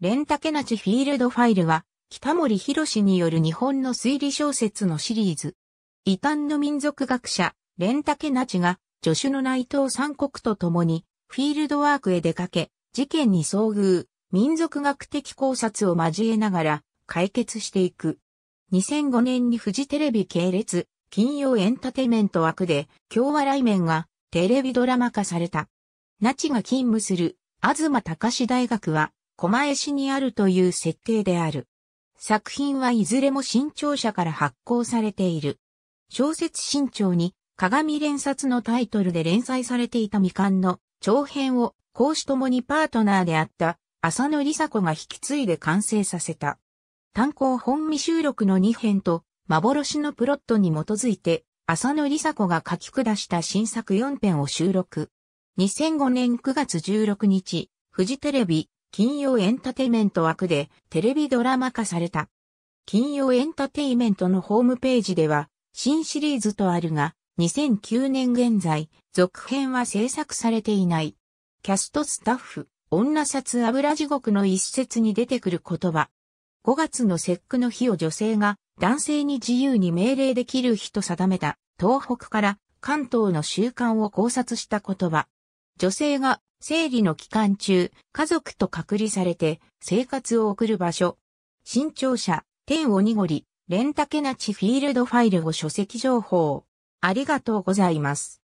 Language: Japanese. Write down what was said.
レンタケナチフィールドファイルは、北森博による日本の推理小説のシリーズ。異端の民族学者、レンタケナチが、助手の内藤三国と共に、フィールドワークへ出かけ、事件に遭遇、民族学的考察を交えながら、解決していく。2005年にフジテレビ系列、金曜エンタテイメント枠で、京和来面が、テレビドラマ化された。ナチが勤務する、東隆大学は、狛江市にあるという設定である。作品はいずれも新潮社から発行されている。小説新潮に鏡連冊のタイトルで連載されていた未完の長編を講師ともにパートナーであった浅野梨沙子が引き継いで完成させた。単行本未収録の2編と幻のプロットに基づいて浅野梨沙子が書き下した新作4編を収録。2005年9月16日、フジテレビ金曜エンタテイメント枠でテレビドラマ化された。金曜エンタテイメントのホームページでは、新シリーズとあるが、2009年現在、続編は制作されていない。キャストスタッフ、女札油地獄の一節に出てくる言葉。5月の節句の日を女性が男性に自由に命令できる日と定めた東北から関東の習慣を考察した言葉。女性が生理の期間中、家族と隔離されて生活を送る場所。新潮社、天ごりレンタケナチフィールドファイルを書籍情報。ありがとうございます。